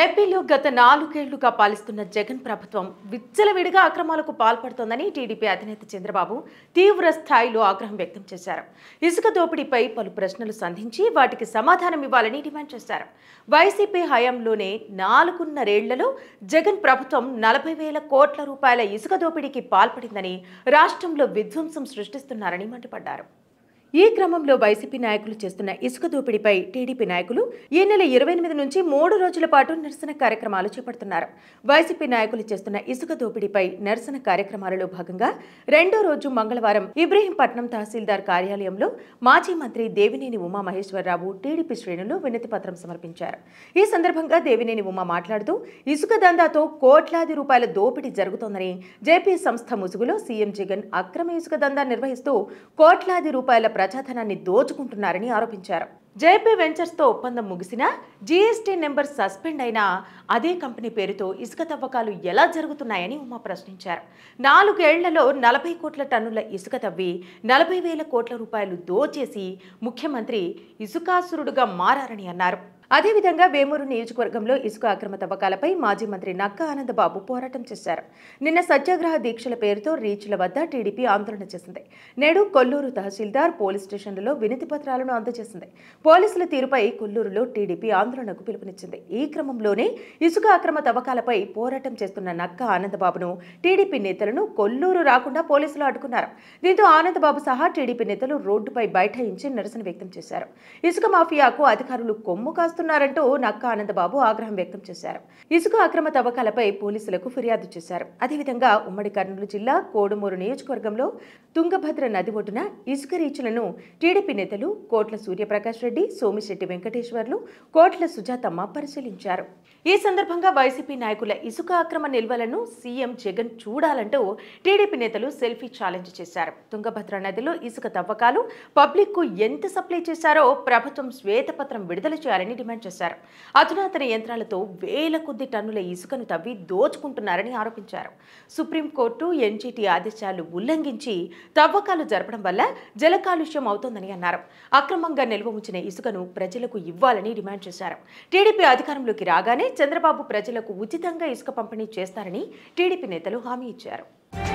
ఏపీలో గత నాలుగేళ్లుగా పాలిస్తున్న జగన్ ప్రభుత్వం విచ్చలవిడిగా అక్రమాలకు పాల్పడుతోందని టీడీపీ అధినేత చంద్రబాబు తీవ్ర స్థాయిలో ఆగ్రహం వ్యక్తం చేశారు ఇసుక దోపిడీపై పలు ప్రశ్నలు సంధించి వాటికి సమాధానం ఇవ్వాలని డిమాండ్ చేశారు వైసీపీ హయాంలోనే నాలుగున్నరేళ్లలో జగన్ ప్రభుత్వం నలభై వేల కోట్ల రూపాయల ఇసుక దోపిడీకి పాల్పడిందని రాష్ట్రంలో విధ్వంసం సృష్టిస్తున్నారని మండిపడ్డారు ఈ క్రమంలో వైసీపీ నాయకులు చేస్తున్న ఇసుక దోపిడీపై టీడీపీ నాయకులు ఈ నెల ఇరవై ఎనిమిది నుంచి మూడు రోజుల పాటు నిరసన కార్యక్రమాలు చేపడుతున్నారు వైసీపీ నాయకులు చేస్తున్న ఇసుక దోపిడీపై నిరసన కార్యక్రమాలలో భాగంగా రెండో రోజు మంగళవారం ఇబ్రహీంపట్నం తహసీల్దార్ కార్యాలయంలో మాజీ మంత్రి దేవినేని ఉమా మహేశ్వరరావు టీడీపీ శ్రేణులు వినతి పత్రం సమర్పించారు ఈ సందర్భంగా దేవినేని ఉమా మాట్లాడుతూ ఇసుక దందాతో కోట్లాది రూపాయల దోపిడీ జరుగుతోందని జేపీ సంస్థ ముసుగులో సీఎం జగన్ అక్రమ ఇసుక దందా నిర్వహిస్తూ కోట్లాది రూపాయల ప్రజాధనాన్ని దోచుకుంటున్నారని ఆరోపించారు జేపీ వెంచర్స్తో ఒప్పందం ముగిసినా జీఎస్టీ నెంబర్ సస్పెండ్ అయినా అదే కంపెనీ పేరుతో ఇసుక తవ్వకాలు ఎలా జరుగుతున్నాయని ఉమా ప్రశ్నించారు నాలుగేళ్లలో నలభై కోట్ల టన్నుల ఇసుక తవ్వి నలభై వేల కోట్ల రూపాయలు దోచేసి ముఖ్యమంత్రి ఇసుకాసురుడుగా మారని అన్నారు అదేవిధంగా వేమూరు నియోజకవర్గంలో ఇసుక అక్రమ తవ్వకాలపై మాజీ మంత్రి నక్క ఆనందబాబు పోరాటం చేశారు నిన్న సత్యాగ్రహ దీక్షల పేరుతో రీచ్ల వద్ద టీడీపీ ఆందోళన చేసింది నేడు కొల్లూరు తహసీల్దార్ పోలీస్ స్టేషన్లలో వినతి పత్రాలను అందజేసింది పోలీసుల తీరుపై కొల్లూరులో టీడీపీ ఆందోళనకు పిలుపునిచ్చింది ఈ క్రమంలోనే ఇసుక అక్రమ తవ్వకాలపై పోరాటం చేస్తున్న నక్క ఆనందబాబును టీడీపీ నేతలను కొల్లూరు రాకుండా పోలీసులు అడ్డుకున్నారు దీంతో ఆనందబాబు సహా టీడీపీ నేతలు రోడ్డుపై బైఠాయించి నిరసన వ్యక్తం చేశారు ఇసుక మాఫియాకు అధికారులు కొమ్ము కాస్తూ చేస్తున్నారంటూ నక్క ఆనందబాబు ఆగ్రహం వ్యక్తం చేశారు ఇసుక అక్రమ తవ్వకాలపై పోలీసులకు ఫిర్యాదు చేశారు అదేవిధంగా ఉమ్మడి కర్నూలు జిల్లా కోడుమూరు నియోజకవర్గంలో తుంగభద్ర నది ఒడ్డున ఇసుక రీచులను టీడీపీ నేతలు కోట్ల సూర్యప్రకాష్ రెడ్డి సోమిశెట్టి వెంకటేశ్వర్లు కోట్ల సుజాతమ్మ పరిశీలించారు ఈ సందర్భంగా వైసీపీ నాయకుల ఇసుక అక్రమ నిల్వలను సీఎం జగన్ చూడాలంటూ టీడీపీ నేతలు సెల్ఫీ ఛాలెంజ్ చేశారు తుంగభద్ర నదిలో ఇసుక తవ్వకాలు పబ్లిక్ కు ఎంత సప్లై చేశారో ప్రభుత్వం శ్వేతపత్రం విడుదల చేయాలని డిమాండ్ చేశారు అధునాతన యంత్రాలతో వేల కొద్ది టన్నుల ఇసుకను తవ్వి దోచుకుంటున్నారని ఆరోపించారు సుప్రీంకోర్టు ఎన్జీటీ ఆదేశాలు ఉల్లంఘించి తవ్వకాలు జరపడం వల్ల జల కాలుష్యం అవుతోందని అన్నారు అక్రమంగా నిల్వ ఉంచిన ఇసుకను ప్రజలకు ఇవ్వాలని డిమాండ్ చేశారు టీడీపీ అధికారంలోకి రాగానే చంద్రబాబు ప్రజలకు ఉచితంగా ఇసుక పంపిణీ చేస్తారని టీడీపీ నేతలు హామీ ఇచ్చారు